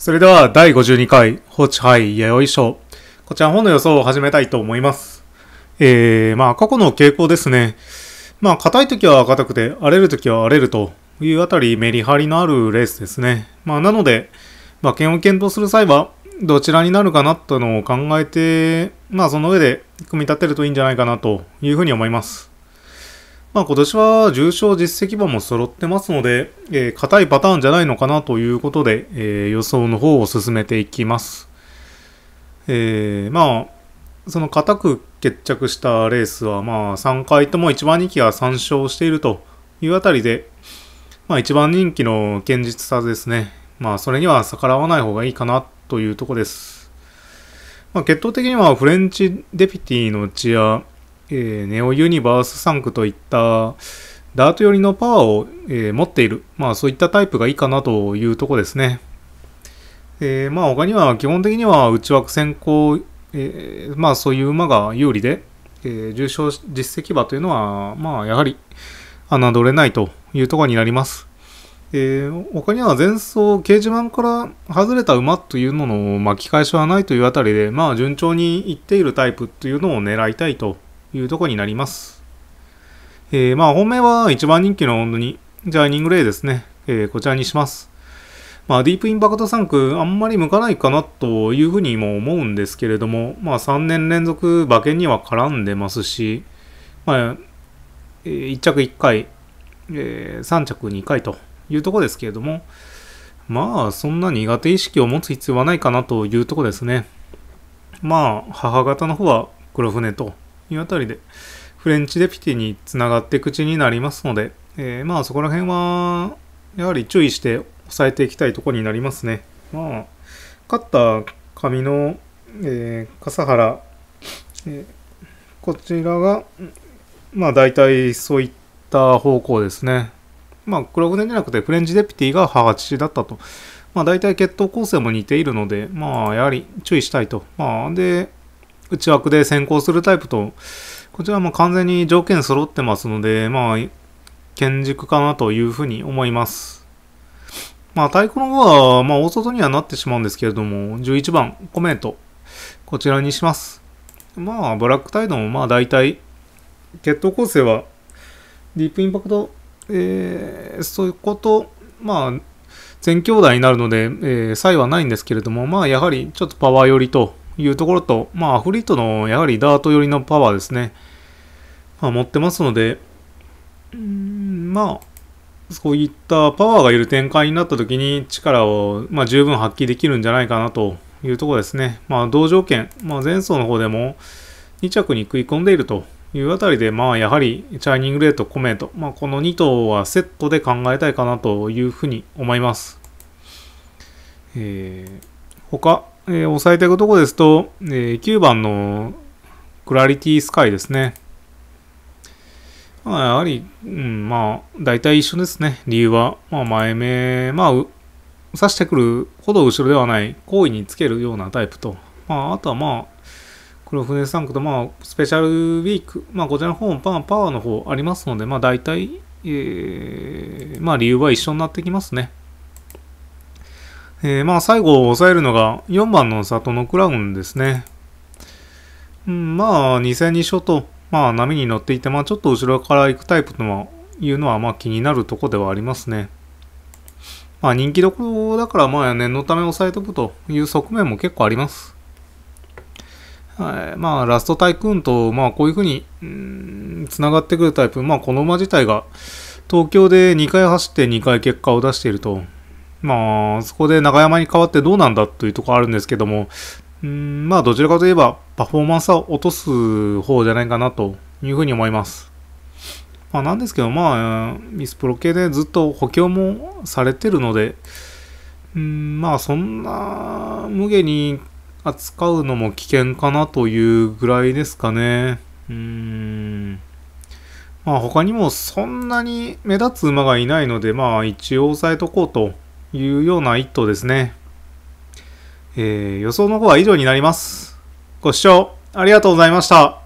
それでは第52回、放置杯弥生賞。こちら本の予想を始めたいと思います。えー、まあ過去の傾向ですね。まあ硬い時は硬くて、荒れる時は荒れるというあたりメリハリのあるレースですね。まあなので、馬券を検討する際は、どちらになるかなとのを考えて、まあその上で組み立てるといいんじゃないかなというふうに思います。まあ、今年は重賞実績馬も揃ってますので、えー、硬いパターンじゃないのかなということで、えー、予想の方を進めていきます。えー、まあ、その硬く決着したレースは、まあ、3回とも1番人気が3勝しているというあたりで、まあ、1番人気の堅実さですね。まあ、それには逆らわない方がいいかなというとこです。まあ、決闘的にはフレンチデピティのうちや、えー、ネオユニバースサンクといったダート寄りのパワーを、えー、持っている、まあそういったタイプがいいかなというとこですね。えー、まあ他には基本的には内枠先行、えー、まあそういう馬が有利で、えー、重賞実績馬というのは、まあやはり侮れないというところになります。えー、他には前走掲示板から外れた馬というのの巻き返しはないというあたりで、まあ順調にいっているタイプというのを狙いたいというとこになります。えー、まあ本命は一番人気の本当に、ジャイニングレイですね。えー、こちらにします。まあディープインパクト3区、あんまり向かないかなというふうにも思うんですけれども、まあ3年連続馬券には絡んでますし、まあ、えー、1着1回、えー、3着2回というとこですけれども、まあそんな苦手意識を持つ必要はないかなというとこですね。まあ母方の方は黒船というあたりで、フレンチデピティにつながって口になりますので、えー、まあそこら辺は、やはり注意して抑えていきたいところになりますね。まあ、勝った紙の、えー、笠原、えー、こちらが、まあ大体そういった方向ですね。まあ黒船じゃなくてフレンチデピティが母父だったと。まあ大体血統構成も似ているので、まあやはり注意したいと。まあで、内枠で先行するタイプと、こちらも完全に条件揃ってますので、まあ、堅軸かなというふうに思います。まあ、太鼓の方は、まあ、大外にはなってしまうんですけれども、11番、コメント、こちらにします。まあ、ブラックタイドも、まあ、大体、決闘構成は、ディープインパクト、えー、そういうこと、まあ、全兄弟になるので、えー、差異はないんですけれども、まあ、やはりちょっとパワー寄りと、いうところと、まあ、アフリートのやはりダート寄りのパワーですね、まあ、持ってますので、うん、まあ、そういったパワーがいる展開になった時に力を、まあ、十分発揮できるんじゃないかなというところですね。まあ、同条件、まあ、前走の方でも2着に食い込んでいるというあたりで、まあ、やはりチャイニングレート、コメント、まあ、この2頭はセットで考えたいかなというふうに思います。えー、他、えー、押さえていくとこですと、えー、9番のクラリティスカイですね。まあ、やはり、うん、まあ、大体一緒ですね、理由は。まあ、前目、まあ、刺してくるほど後ろではない、好意につけるようなタイプと、まあ、あとはまあ、黒船サンクと、まあ、スペシャルウィーク、まあ、こちらの方もパパワーの方ありますので、まあ、大体、えー、まあ、理由は一緒になってきますね。えー、まあ最後抑えるのが4番の里のクラウンですね。うん、まあ2戦2勝と、まあ波に乗っていて、まあちょっと後ろから行くタイプというのはまあ気になるとこではありますね。まあ人気どころだからまあ念のため抑えとくという側面も結構あります。はい、まあラストタイクーンとまあこういうふうに、うん、繋がってくるタイプ、まあこの馬自体が東京で2回走って2回結果を出していると。まあ、そこで長山に代わってどうなんだというところあるんですけども、うん、まあ、どちらかといえば、パフォーマンスは落とす方じゃないかなというふうに思います。まあ、なんですけど、まあ、ミスプロ系でずっと補強もされてるので、うん、まあ、そんな、無下に扱うのも危険かなというぐらいですかね。うん。まあ、他にもそんなに目立つ馬がいないので、まあ、一応押さえとこうというような一頭ですね。えー、予想の方は以上になります。ご視聴ありがとうございました。